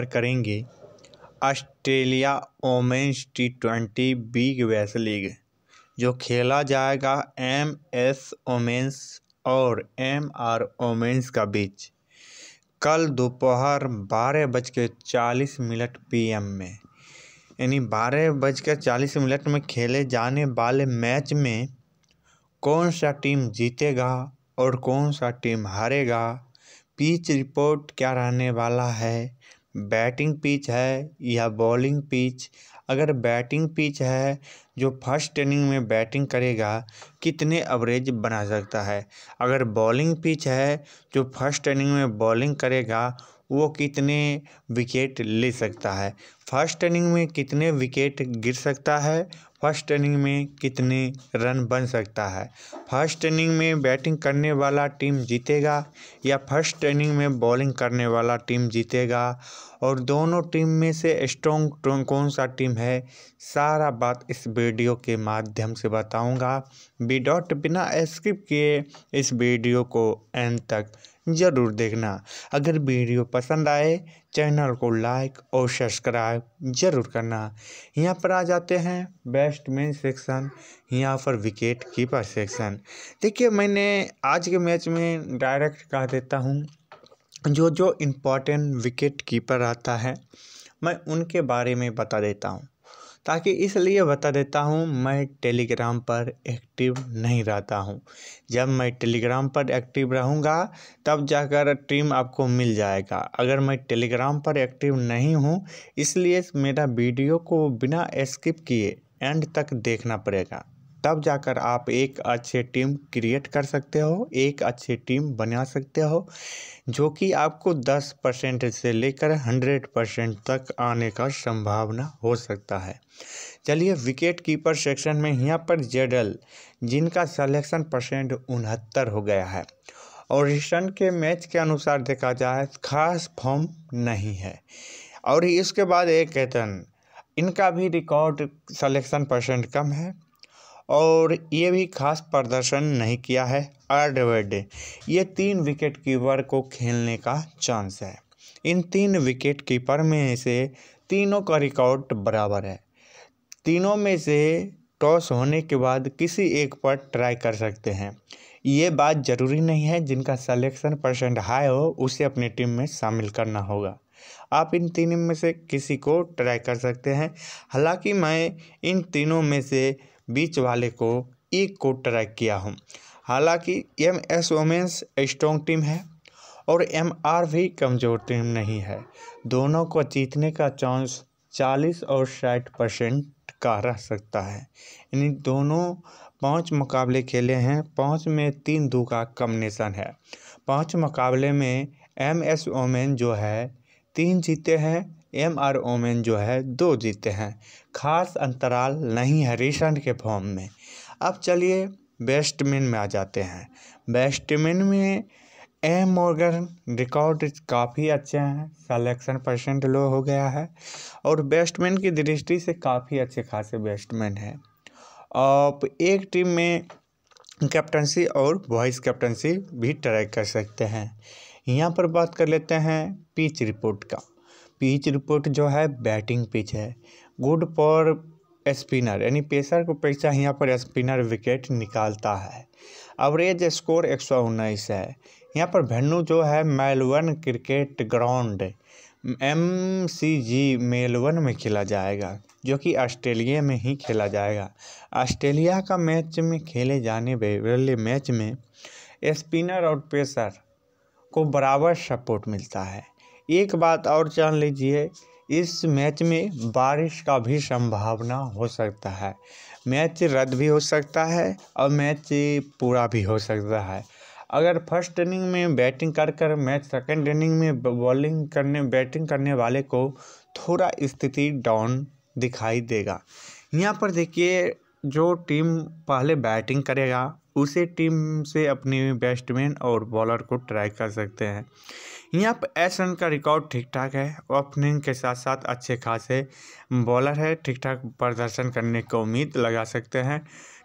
refer करेंगे Australia women's T twenty Big Bash League जो खेला जाएगा एम एस ओमेंस और एम आर ओमेंस का बीच कल दोपहर बारह बज के चालीस मिनट पी में यानी बारह बज के चालीस मिनट में खेले जाने वाले मैच में कौन सा टीम जीतेगा और कौन सा टीम हारेगा पिच रिपोर्ट क्या रहने वाला है बैटिंग पिच है या बॉलिंग पिच अगर बैटिंग पिच है जो फर्स्ट इनिंग में बैटिंग करेगा कितने एवरेज बना सकता है अगर बॉलिंग पिच है जो फर्स्ट इनिंग में बॉलिंग करेगा वो कितने विकेट ले सकता है फर्स्ट इनिंग में कितने विकेट गिर सकता है फर्स्ट इनिंग में कितने रन बन सकता है फर्स्ट इनिंग में बैटिंग करने वाला टीम जीतेगा या फर्स्ट इनिंग में बॉलिंग करने वाला टीम जीतेगा और दोनों टीम में से स्ट्रॉन्ग कौन सा टीम है सारा बात इस वीडियो के माध्यम से बताऊंगा डॉट बिना स्किप किए इस वीडियो को एंड तक ज़रूर देखना अगर वीडियो पसंद आए चैनल को लाइक और सब्सक्राइब जरूर करना यहाँ पर आ जाते हैं मैन सेक्शन यहाँ पर विकेट कीपर सेक्शन देखिए मैंने आज के मैच में डायरेक्ट कह देता हूँ जो जो इम्पोर्टेंट विकेट कीपर आता है मैं उनके बारे में बता देता हूँ ताकि इसलिए बता देता हूँ मैं टेलीग्राम पर एक्टिव नहीं रहता हूँ जब मैं टेलीग्राम पर एक्टिव रहूँगा तब जाकर टीम आपको मिल जाएगा अगर मैं टेलीग्राम पर एक्टिव नहीं हूँ इसलिए मेरा वीडियो को बिना स्किप किए एंड तक देखना पड़ेगा तब जाकर आप एक अच्छे टीम क्रिएट कर सकते हो एक अच्छी टीम बना सकते हो जो कि आपको दस परसेंट से लेकर हंड्रेड परसेंट तक आने का संभावना हो सकता है चलिए विकेट कीपर सेक्शन में यहाँ पर जेडल जिनका सिलेक्शन परसेंट उनहत्तर हो गया है और रिशन के मैच के अनुसार देखा जाए खास फॉर्म नहीं है और इसके बाद एक कैतन इनका भी रिकॉर्ड सिलेक्शन परसेंट कम है और ये भी खास प्रदर्शन नहीं किया है आर्डवेडे ये तीन विकेट कीपर को खेलने का चांस है इन तीन विकेट कीपर में से तीनों का रिकॉर्ड बराबर है तीनों में से टॉस होने के बाद किसी एक पर ट्राई कर सकते हैं ये बात ज़रूरी नहीं है जिनका सिलेक्शन परसेंट हाई हो उसे अपनी टीम में शामिल करना होगा आप इन तीनों में से किसी को ट्राई कर सकते हैं हालांकि मैं इन तीनों में से बीच वाले को एक को ट्रैक किया हूँ हालांकि M S women's strong team है और एम आर भी कमज़ोर टीम नहीं है दोनों को जीतने का चांस चालीस और साठ परसेंट का रह सकता है यानी दोनों पांच मुकाबले खेले हैं पांच में तीन दो का कम्बिनेशन है पांच मुकाबले में एम एस ओमेन जो है तीन जीते हैं एम आर ओमेन जो है दो जीते हैं खास अंतराल नहीं है रिसेंट के फॉर्म में अब चलिए बैस्टमैन में आ जाते हैं बैस्टमैन में एम मॉर्गन रिकॉर्ड काफ़ी अच्छे हैं सलेक्शन परसेंट लो हो गया है और बैट्समैन की दृष्टि से काफ़ी अच्छे खासे बैट्समैन हैं आप एक टीम में कैप्टनसी और वाइस कैप्टनसी भी ट्राई कर सकते हैं यहाँ पर बात कर लेते हैं पिच रिपोर्ट का पिच रिपोर्ट जो है बैटिंग पिच है गुड फॉर स्पिनर यानी पेसर को पेशा यहाँ पर स्पिनर विकेट निकालता है एवरेज स्कोर एक सौ उन्नीस है यहाँ पर वेन्यू जो है Melbourne Cricket Ground M C G Melbourne में खेला जाएगा जो कि ऑस्ट्रेलिया में ही खेला जाएगा ऑस्ट्रेलिया का मैच में खेले जाने वाले मैच में स्पिनर और पेसर को बराबर सपोर्ट मिलता है एक बात और जान लीजिए इस मैच में बारिश का भी संभावना हो सकता है मैच रद्द भी हो सकता है और मैच पूरा भी हो सकता है अगर फर्स्ट इनिंग में बैटिंग कर कर मैच सेकंड इनिंग में बॉलिंग करने बैटिंग करने वाले को थोड़ा स्थिति डाउन दिखाई देगा यहाँ पर देखिए जो टीम पहले बैटिंग करेगा उसे टीम से अपने बैट्समैन और बॉलर को ट्राई कर सकते हैं यहाँ पर एस रन का रिकॉर्ड ठीक ठाक है ओपनिंग के साथ साथ अच्छे खासे बॉलर है ठीक ठाक प्रदर्शन करने की उम्मीद लगा सकते हैं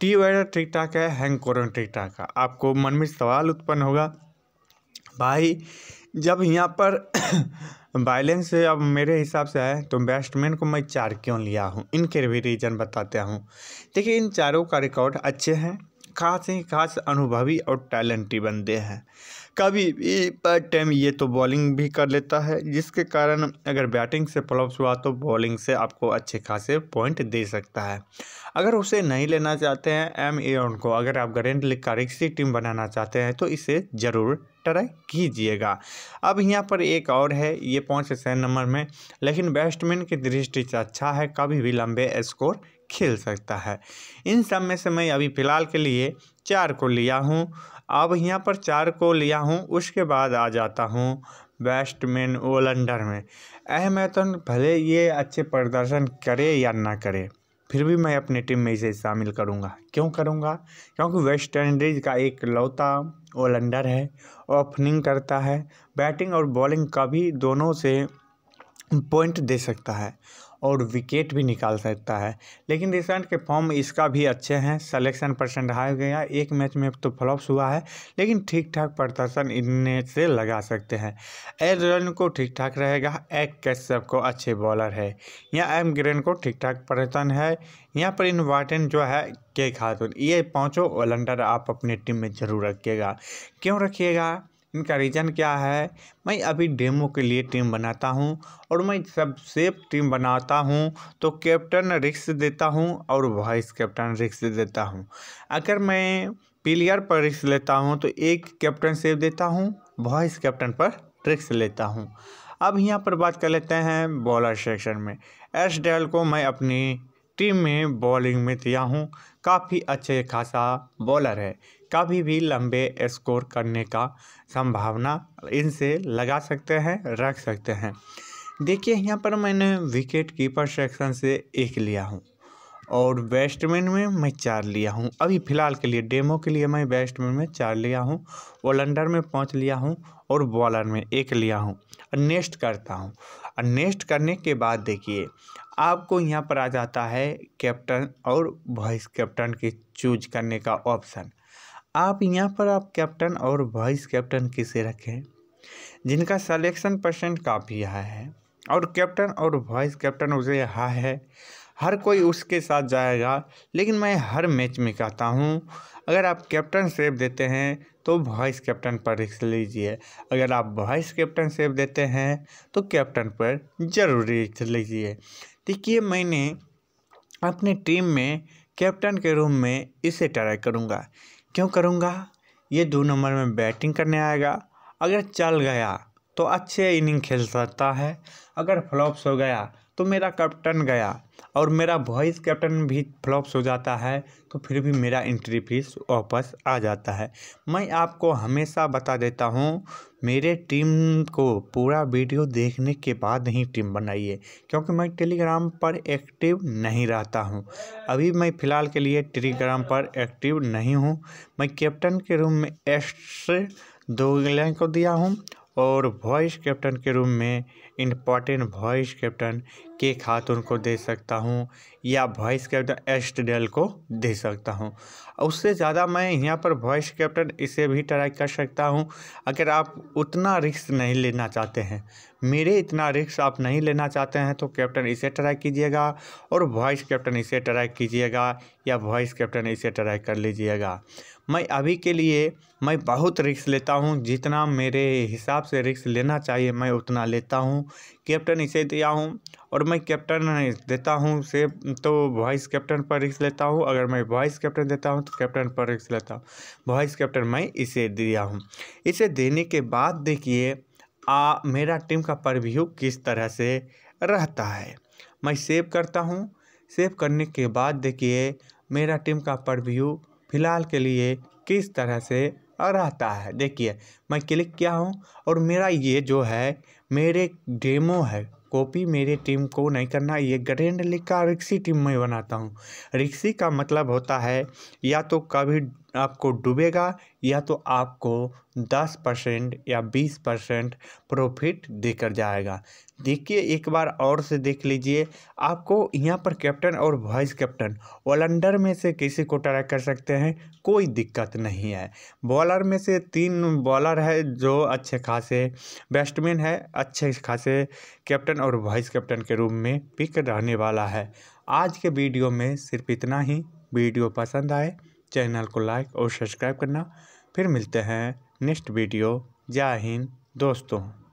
टी वेडर ठीक ठाक है हैंग कोरन ठीक ठाक है आपको मन में सवाल उत्पन्न होगा भाई जब यहाँ पर बैलेंस अब मेरे हिसाब से है तो बैट्समैन को मैं चार क्यों लिया हूँ इनके भी रीज़न बताते हूँ देखिए इन चारों का रिकॉर्ड अच्छे हैं खास ही खास अनुभवी और टैलेंटी बंदे हैं कभी भी पर टाइम ये तो बॉलिंग भी कर लेता है जिसके कारण अगर बैटिंग से फ्लॉप्स हुआ तो बॉलिंग से आपको अच्छे खासे पॉइंट दे सकता है अगर उसे नहीं लेना चाहते हैं एम ए को अगर आप ग्रैंड लीग का रिक्सी टीम बनाना चाहते हैं तो इसे ज़रूर ट्राई कीजिएगा अब यहाँ पर एक और है ये पाँच छः नंबर में लेकिन बैट्समैन की दृष्टि से अच्छा है कभी भी लंबे स्कोर खेल सकता है इन सब में से मैं अभी फ़िलहाल के लिए चार को लिया हूँ अब यहाँ पर चार को लिया हूँ उसके बाद आ जाता हूँ बैट्समैन ओलंडर में अह तो भले ये अच्छे प्रदर्शन करे या ना करे फिर भी मैं अपनी टीम में इसे शामिल करूंगा क्यों करूंगा क्योंकि वेस्ट इंडीज़ का एक लौता ओलंडर है ओपनिंग करता है बैटिंग और बॉलिंग कभी दोनों से पॉइंट दे सकता है और विकेट भी निकाल सकता है लेकिन रिसेंट के फॉर्म इसका भी अच्छे हैं सलेक्शन परसेंट हाई गया एक मैच में तो फ्लॉप्स हुआ है लेकिन ठीक ठाक प्रदर्शन इनमें से लगा सकते हैं एल रन को ठीक ठाक रहेगा एक कैश्यप को अच्छे बॉलर है या एम ग्रेन को ठीक ठाक प्रदर्शन है यहाँ पर इन्वार्टेंट जो है के खातून ये पाँचों ओलंडर आप अपने टीम में ज़रूर रखिएगा क्यों रखिएगा इनका रीज़न क्या है मैं अभी डेमो के लिए टीम बनाता हूं और मैं सब सेफ टीम बनाता हूं तो कैप्टन रिक्स देता हूं और वाइस कैप्टन रिक्स देता हूं अगर मैं प्लेयर पर रिक्स लेता हूं तो एक कैप्टन सेफ देता हूं वाइस कैप्टन पर रिक्स लेता हूँ अब यहाँ पर बात कर लेते हैं बॉलर सेक्शन में एस डेल को मैं अपनी टीम में बॉलिंग में दिया हूँ काफ़ी अच्छे खासा बॉलर है कभी भी लंबे स्कोर करने का संभावना इनसे लगा सकते हैं रख सकते हैं देखिए यहाँ पर मैंने विकेट कीपर सेक्शन से एक लिया हूँ और बैट्समैन में मैं चार लिया हूँ अभी फ़िलहाल के लिए डेमो के लिए मैं बैट्समैन में चार लिया हूँ ओलंडर में पाँच लिया हूँ और बॉलर में एक लिया हूँ नेक्स्ट करता हूँ और नेक्स्ट करने के बाद देखिए आपको यहाँ पर आ जाता है कैप्टन और वाइस कैप्टन के चूज करने का ऑप्शन आप यहाँ पर आप कैप्टन और वाइस कैप्टन किसे रखें जिनका सिलेक्शन परसेंट काफ़ी हाई है और कैप्टन और वाइस कैप्टन उसे हाई है हर कोई उसके साथ जाएगा लेकिन मैं हर मैच में कहता हूँ अगर आप कैप्टन सेव देते हैं तो वाइस कैप्टन पर रिक्स लीजिए अगर आप वाइस कैप्टन सेव देते हैं तो कैप्टन पर जरूर रिक्स लीजिए देखिए मैंने अपने टीम में कैप्टन के रूम में इसे ट्राई करूँगा क्यों करूँगा ये दो नंबर में बैटिंग करने आएगा अगर चल गया तो अच्छे इनिंग खेल सकता है अगर फ्लॉप्स हो गया तो मेरा कैप्टन गया और मेरा वॉइस कैप्टन भी फ्लॉप्स हो जाता है तो फिर भी मेरा एंट्री फीस वापस आ जाता है मैं आपको हमेशा बता देता हूँ मेरे टीम को पूरा वीडियो देखने के बाद ही टीम बनाइए क्योंकि मैं टेलीग्राम पर एक्टिव नहीं रहता हूँ अभी मैं फ़िलहाल के लिए टेलीग्राम पर एक्टिव नहीं हूँ मैं कैप्टन के रूम में एक्स्ट्रे दो को दिया हूँ और वॉइस कैप्टन के रूप में इम्पॉर्टेंट वॉइस कैप्टन के खातून को दे सकता हूँ या वॉइस कैप्टन एस्टडेल को दे सकता हूँ उससे ज़्यादा मैं यहाँ पर वॉइस कैप्टन इसे भी ट्राई कर सकता हूँ अगर आप उतना रिक्स नहीं लेना चाहते हैं मेरे इतना रिक्स आप नहीं लेना चाहते हैं तो कैप्टन इसे ट्राई कीजिएगा और वॉइस कैप्टन इसे ट्राई कीजिएगा या वॉइस कैप्टन इसे ट्राई कर लीजिएगा मैं अभी के लिए मैं बहुत रिक्स लेता हूँ जितना मेरे हिसाब से रिक्स लेना चाहिए मैं उतना लेता हूँ कैप्टन इसे दिया हूँ और मैं कैप्टन देता हूँ से तो वाइस कैप्टन पर रिक्स लेता हूँ अगर मैं वाइस कैप्टन देता हूँ तो कैप्टन पर रिक्स लेता हूँ वाइस कैप्टन मैं इसे दिया हूँ इसे देने के बाद देखिए आ मेरा टीम का परव्यू किस तरह से रहता है मैं सेव करता हूँ सेव करने के बाद देखिए मेरा टीम का परव्यू फ़िलहाल के लिए किस तरह से रहता है देखिए मैं क्लिक किया हूँ और मेरा ये जो है मेरे डेमो है कॉपी मेरे टीम को नहीं करना ये ग्रैंड लीग का रिक्सी टीम में बनाता हूँ रिक्सी का मतलब होता है या तो कभी आपको डूबेगा या तो आपको दस परसेंट या बीस परसेंट प्रॉफिट देकर जाएगा देखिए एक बार और से देख लीजिए आपको यहाँ पर कैप्टन और वाइस कैप्टन ओलंडर में से किसी को ट्राई कर सकते हैं कोई दिक्कत नहीं है बॉलर में से तीन बॉलर है जो अच्छे खासे बैट्समैन है अच्छे खासे कैप्टन और वाइस कैप्टन के रूप में पिक रहने वाला है आज के वीडियो में सिर्फ इतना ही वीडियो पसंद आए चैनल को लाइक और सब्सक्राइब करना फिर मिलते हैं नेक्स्ट वीडियो जय हिंद दोस्तों